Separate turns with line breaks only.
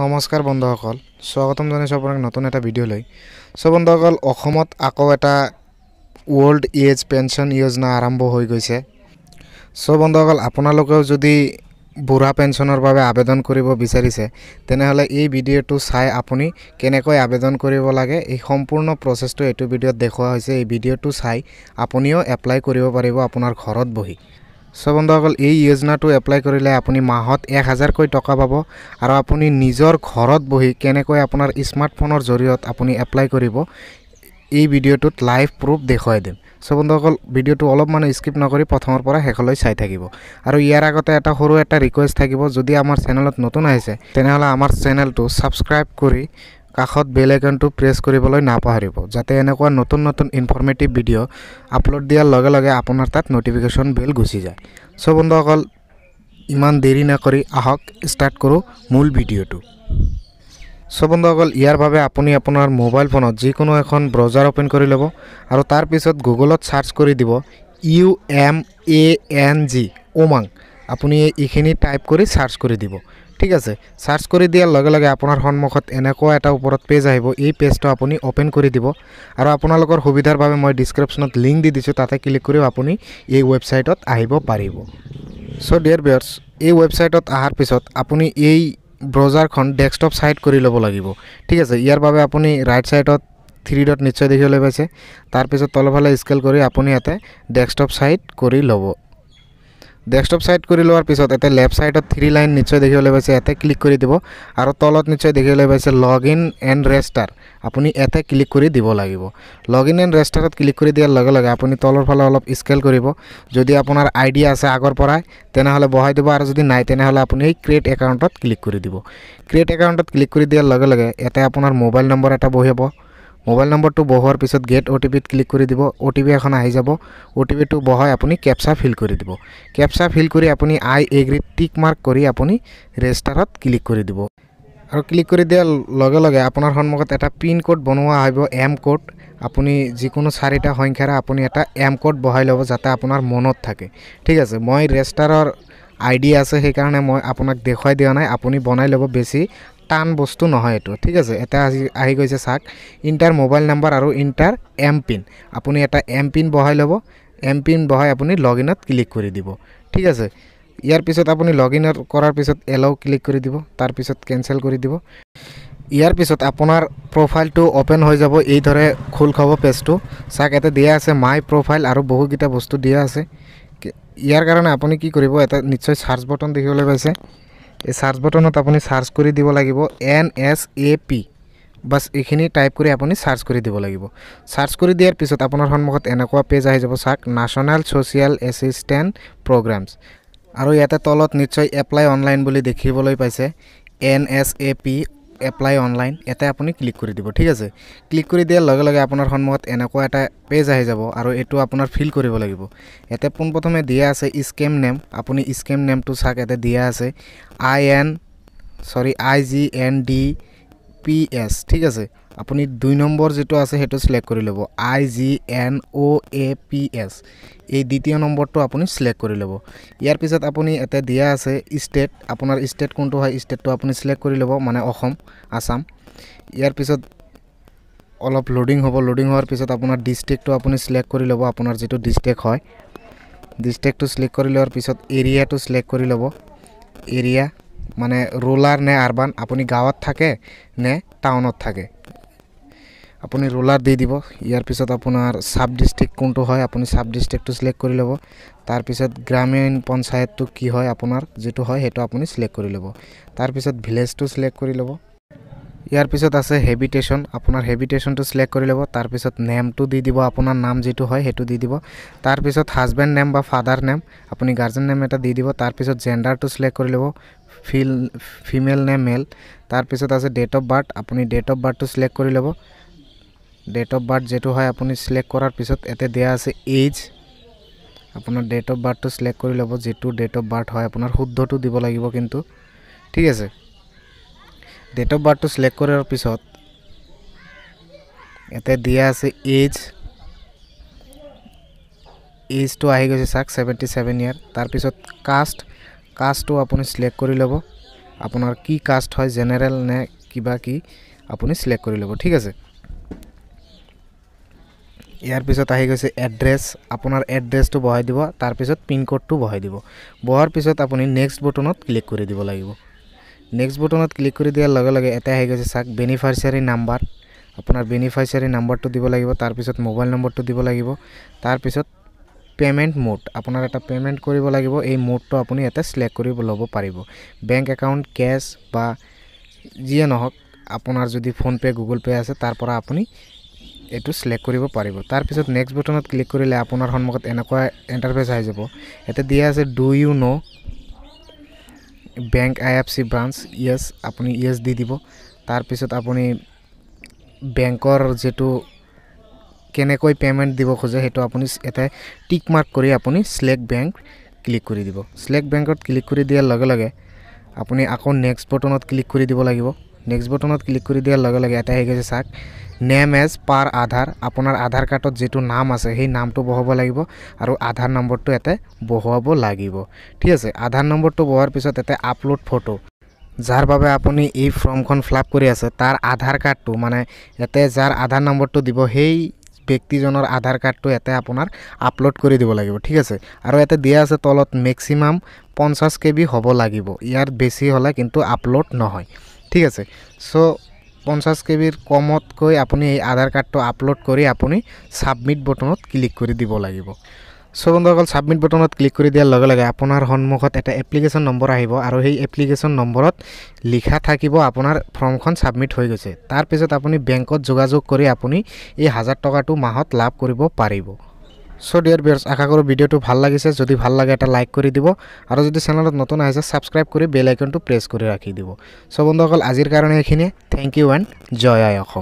নমস্কাৰ বন্ধুসকল স্বাগতম জনাইছোঁ আপোনাক নতুন এটা ভিডিঅ'লৈ চ' বন্ধুসকল অসমত আকৌ এটা ৱৰ্ল্ড এজ পেঞ্চন যোজনা আৰম্ভ হৈ গৈছে চ' বন্ধুসকল আপোনালোকেও যদি বুঢ়া পেঞ্চনৰ বাবে আবেদন কৰিব বিচাৰিছে তেনেহ'লে এই ভিডিঅ'টো চাই আপুনি কেনেকৈ আবেদন কৰিব লাগে এই সম্পূৰ্ণ প্ৰচেছটো এইটো ভিডিঅ'ত দেখুওৱা হৈছে এই ভিডিঅ'টো চাই আপুনিও এপ্লাই কৰিব পাৰিব আপোনাৰ ঘৰত বহি সো বন্ধুসকল এই যোজনাটো এপ্লাই কৰলে আপুনি মাহত এক হাজাৰকৈ টাকা পাব আৰ আপুনি নিজৰ ঘৰত বহি কেনেকৈ আপোনাৰ স্মাৰ্টফোনেৰ জৰিয়তে আপুনি এপ্লাই কৰিব এই ভিডিওটোত লাইভ প্ৰুফ দেখাই দিম সো বন্ধুসকল ভিডিওটো অলপমান স্কিপ নকৰি প্ৰথমৰ পৰা শেষলৈ চাই থাকিব আৰু ইয়াৰ আগতে এটা সৰু এটা ৰিকুৱেষ্ট থাকিব যদি আমাৰ চেনেলত নতুন আহিছে তেনেহ'লে আমাৰ চেনেলটো ছাবস্ক্ৰাইব কৰি কাষত বেল আইকনটো প্ৰেছ কৰিবলৈ নাপাহৰিব যাতে এনেকুৱা নতুন নতুন ইনফৰ্মেটিভ ভিডিঅ' আপলোড দিয়াৰ লগে লগে আপোনাৰ তাত ন'টিফিকেশ্যন বেল গুচি যায় চ' বন্ধুসকল ইমান দেৰি নকৰি আহক ষ্টাৰ্ট কৰোঁ মূল ভিডিঅ'টো চ' বন্ধুসকল ইয়াৰ বাবে আপুনি আপোনাৰ মোবাইল ফোনত যিকোনো এখন ব্ৰজাৰ অ'পেন কৰি ল'ব আৰু তাৰ পিছত গুগলত চাৰ্চ কৰি দিব U M A N G Umang আপুনি এইখিনি টাইপ কৰি চাৰ্চ কৰি দিব ঠিক আছে সার্চ করে দিয়ার লগে লগে আপনার সম্মুখত এনেকা এটা উপর পেজ আহিব এই পেজটা আপনি ওপেন করে দিব আর আপনার সুবিধার বাবে মই ডিসক্রিপশনত লিঙ্ক দি দিছো তাতে ক্লিক করেও আপনি এই ওয়েবসাইটত আহিব পারিব সো ডিয়ার বিয়ার্স এই ওয়েবসাইটত আহার পিছত আপনি এই ব্রাউজারখন ডেস্কটপ সাইট করে লব লাগিব ঠিক আছে ইয়ার বাবে আপনি রাইট সাইডত থ্রি ডট নিশ্চয় দেখলে পাইছে তারপর তলফালে স্কেল করে আপনি এতে ডেস্কটপ সাইট করে লব ডেস্কটপ সাইড করে লওয়ার পিছত এতে লেফট সাইডত থ্রি লাইন নিশ্চয় দেখবলে পাইছে এতে ক্লিক করে দিব আর তলত নিশ্চয় দেখবলে পাইছে লগ ইন এন্ড রেজিস্টার আপনি এতে ক্লিক করে দিব লাগিব লগ ইন এন্ড রেজিস্টারত ক্লিক করে দিয়ার লগে আপনি তলর ফলে অল্প স্কেল করব যদি আপনার আইডি আছে আগরপরাই তাহলে বহাই দিব আর যদি নাই তাহলে আপনি এই ক্রিয়েট অ্যাকাউন্টত ক্লিক করে দিব ক্রিয়েট অ্যাকাউন্টত ক্লিক করে দিয়ার লগে এতে আপনার মোবাইল নম্বর একটা বহি হবো মোবাইল নম্বৰটো বহোৱাৰ পিছত গেট অ' টি পিত ক্লিক কৰি দিব অ' টি পি এখন আহি যাব অ' টি পিটো বহাই আপুনি কেপচা ফিল কৰি দিব কেপচা ফিল কৰি আপুনি আই এগ্ৰীত টিক মাৰ্ক কৰি আপুনি ৰেজিষ্টাৰত ক্লিক কৰি দিব আৰু ক্লিক কৰি দিয়াৰ লগে লগে আপোনাৰ সন্মুখত এটা পিন ক'ড বনোৱা আহিব এম ক'ড আপুনি যিকোনো চাৰিটা সংখ্যাৰে আপুনি এটা এম ক'ড বহাই ল'ব যাতে আপোনাৰ মনত থাকে ঠিক আছে মই ৰেজিষ্টাৰৰ আইডি আছে সেইকাৰণে মই আপোনাক দেখুৱাই দিয়া নাই আপুনি বনাই ল'ব বেছি টান বস্তু নহয় এইটো ঠিক আছে এটা আহি আহি গৈছে চাক ইণ্টাৰ মোবাইল নাম্বাৰ আৰু ইণ্টাৰ এম পিন আপুনি এটা এম পিন বহাই ল'ব এম পিন বহাই আপুনি লগ ইনত ক্লিক কৰি দিব ঠিক আছে ইয়াৰ পিছত আপুনি লগ ইনত কৰাৰ পিছত এলাও ক্লিক কৰি দিব তাৰপিছত কেনচেল কৰি দিব ইয়াৰ পিছত আপোনাৰ প্ৰফাইলটো অ'পেন হৈ যাব এইদৰে খোল খাব পেজটো চাক এটা দিয়া আছে মাই প্ৰফাইল আৰু বহুকেইটা বস্তু দিয়া আছে ইয়াৰ কাৰণে আপুনি কি কৰিব এটা নিশ্চয় চাৰ্জ বটন দেখিবলৈ পাইছে এই চাৰ্চ বটনত আপুনি চাৰ্চ কৰি দিব লাগিব এন এছ এ পি বাছ এইখিনি টাইপ কৰি আপুনি চাৰ্চ কৰি দিব লাগিব চাৰ্চ কৰি দিয়াৰ পিছত আপোনাৰ সন্মুখত এনেকুৱা পেজ আহি যাব চাওক নেশ্যনেল ছ'চিয়েল এচিষ্টেণ্ট প্ৰগ্ৰামছ আৰু ইয়াতে তলত নিশ্চয় এপ্লাই অনলাইন বুলি দেখিবলৈ পাইছে N S A P apply online এটা আপুনি ক্লিক কৰি দিব ঠিক আছে ক্লিক কৰি দিয়াৰ লগে লগে আপোনাৰ সন্মুখত এনেকুৱা এটা পেজ আহি যাব আৰু এইটো আপোনাৰ ফিল কৰিব লাগিব ইয়াতে পোনপ্ৰথমে দিয়া আছে স্কেম নেম আপুনি স্কেম নেমটো চাওক ইয়াতে দিয়া আছে I N sorry I G N D P S ঠিক আছে আপুনি দুই নম্বৰ যিটো আছে সেইটো ছিলেক্ট কৰি ল'ব I G N O' A P S এই দ্বিতীয় নম্বৰটো আপুনি ছিলেক্ট কৰি ল'ব ইয়াৰ পিছত আপুনি ইয়াতে দিয়া আছে ষ্টেট আপোনাৰ ষ্টেট কোনটো হয় ষ্টেটটো আপুনি ছিলেক্ট কৰি ল'ব মানে অসম আছাম ইয়াৰ পিছত অলপ লোডিং হ'ব লোডিং হোৱাৰ পিছত আপোনাৰ ডিষ্ট্ৰিক্টটো আপুনি ছিলেক্ট কৰি ল'ব আপোনাৰ যিটো ডিষ্ট্ৰিক্ট হয় ডিষ্ট্ৰিক্টটো ছিলেক্ট কৰি লোৱাৰ পিছত এৰিয়াটো ছিলেক্ট কৰি ল'ব এৰিয়া মানে ৰুলাৰ নে আৰবান আপুনি গাঁৱত থাকে নে টাউনত থাকে আপুনি ৰুলাৰ দি দিব ইয়াৰ পিছত আপোনাৰ চাব ডিষ্ট্ৰিক্ট কোনটো হয় আপুনি চাব ডিষ্ট্ৰিক্টটো চিলেক্ট কৰি ল'ব তাৰপিছত গ্ৰামীণ পঞ্চায়তটো কি হয় আপোনাৰ যিটো হয় সেইটো আপুনি চিলেক্ট কৰি ল'ব তাৰপিছত ভিলেজটো চিলেক্ট কৰি ল'ব ইয়াৰ পিছত আছে হেবিটেশ্যন আপোনাৰ হেবিটেশ্যনটো চিলেক্ট কৰি ল'ব তাৰপিছত নেমটো দি দিব আপোনাৰ নাম যিটো হয় সেইটো দি দিব তাৰপিছত হাজবেণ্ড নেম বা ফাদাৰ নেম আপুনি গাৰ্জেন নেম এটা দি দিব তাৰপিছত জেণ্ডাৰটো চিলেক্ট কৰি ল'ব ফিল ফিমেল নে মেল তাৰপিছত আছে ডেট অফ বাৰ্থ আপুনি ডেট অফ বাৰ্থটো চিলেক্ট কৰি ল'ব ডেট অফ বাৰ্থ যিটো হয় আপুনি চিলেক্ট কৰাৰ পিছত ইয়াতে দিয়া আছে এইজ আপোনাৰ ডেট অফ বাৰ্থটো চিলেক্ট কৰি ল'ব যিটো ডেট অফ বাৰ্থ হয় আপোনাৰ শুদ্ধটো দিব লাগিব কিন্তু ঠিক আছে ডেট অফ বাৰ্থটো চিলেক্ট কৰাৰ পিছত ইয়াতে দিয়া আছে এইজ এইজটো আহি গৈছে চাক ছেভেণ্টি ছেভেন ইয়াৰ তাৰপিছত কাষ্ট কাষ্টটো আপুনি চিলেক্ট কৰি ল'ব আপোনাৰ কি কাষ্ট হয় জেনেৰেল নে কিবা কি আপুনি চিলেক্ট কৰি ল'ব ঠিক আছে ইয়াৰ পিছত আহি গৈছে এড্ৰেছ আপোনাৰ এড্ৰেছটো বহাই দিব তাৰপিছত পিনক'ডটো বহাই দিব বহাৰ পিছত আপুনি নেক্সট বুটনত ক্লিক কৰি দিব লাগিব নেক্সট বুটনত ক্লিক কৰি দিয়াৰ লগে লগে এটা আহি গৈছে চাওক বেনিফিচিয়াৰী নাম্বাৰ আপোনাৰ বেনিফিচিয়াৰী নাম্বাৰটো দিব লাগিব তাৰপিছত মোবাইল নম্বৰটো দিব লাগিব তাৰপিছত পেমেণ্ট মোড আপোনাৰ এটা পেমেণ্ট কৰিব লাগিব এই মোডটো আপুনি ইয়াতে চিলেক্ট কৰি ল'ব পাৰিব বেংক একাউণ্ট কেছ বা যিয়ে নহওক আপোনাৰ যদি ফোনপে' গুগল পে' আছে তাৰ পৰা আপুনি এইটো চিলেক্ট কৰিব পাৰিব তাৰপিছত নেক্সট বুটনত ক্লিক কৰিলে আপোনাৰ সন্মুখত এনেকুৱা এণ্টাৰফেচ আহি যাব ইয়াতে দিয়া আছে do you know' bank I F C branch yes আপুনি ইয়েছ দি দিব তাৰপিছত আপুনি বেংকৰ যিটো কেনেকৈ পে'মেণ্ট দিব খোজে সেইটো আপুনি এটা টিক মাৰ্ক কৰি আপুনি চিলেক্ট বেংক ক্লিক কৰি দিব চিলেক্ট বেংকত ক্লিক কৰি দিয়াৰ লগে লগে আপুনি আকৌ নেক্সট বটনত ক্লিক কৰি দিব লাগিব নেক্সট বটনত ক্লিক কৰি দিয়াৰ লগে লগে এটা গৈছে চাক নেম এজ পাৰ আধাৰ আপোনাৰ আধাৰ কাৰ্ডত যিটো নাম আছে সেই নামটো বহাব লাগিব আৰু আধাৰ নম্বৰটো এটা বহুৱাব লাগিব ঠিক আছে আধাৰ নম্বৰটো বহোৱাৰ পিছত এটা আপলোড ফটো যাৰ বাবে আপুনি এই ফৰ্মখন ফিল আপ কৰি আছে তাৰ আধাৰ কাৰ্ডটো মানে ইয়াতে যাৰ আধাৰ নম্বৰটো দিব সেই ব্যক্তিজনৰ আধাৰ কাৰ্ডটো ইয়াতে আপোনাৰ আপলোড কৰি দিব লাগিব ঠিক আছে আৰু ইয়াতে দিয়া আছে তলত মেক্সিমাম পঞ্চাছ কে বি হ'ব লাগিব ইয়াৰ বেছি হ'লে কিন্তু আপলোড নহয় ঠিক আছে চ' পঞ্চাছ কে বিৰ কমতকৈ আপুনি এই আধাৰ কাৰ্ডটো আপলোড কৰি আপুনি ছাবমিট বটনত ক্লিক কৰি দিব লাগিব চ' বন্ধুসকল ছাবমিট বটনত ক্লিক কৰি দিয়াৰ লগে লগে আপোনাৰ সন্মুখত এটা এপ্লিকেশ্যন নম্বৰ আহিব আৰু সেই এপ্লিকেশ্যন নম্বৰত লিখা থাকিব আপোনাৰ ফৰ্মখন ছাবমিট হৈ গৈছে তাৰপিছত আপুনি বেংকত যোগাযোগ কৰি আপুনি এই হাজাৰ টকাটো মাহত লাভ কৰিব পাৰিব চ' ডিয়াৰ বিয়াৰ্ছ আশা কৰোঁ ভিডিঅ'টো ভাল লাগিছে যদি ভাল লাগে এটা লাইক কৰি দিব আৰু যদি চেনেলত নতুন আহিছে ছাবস্ক্ৰাইব কৰি বেল আইকনটো প্ৰেছ কৰি ৰাখি দিব চ' বন্ধুসকল আজিৰ কাৰণে এইখিনিয়ে থেংক ইউ এণ্ড জয় অসম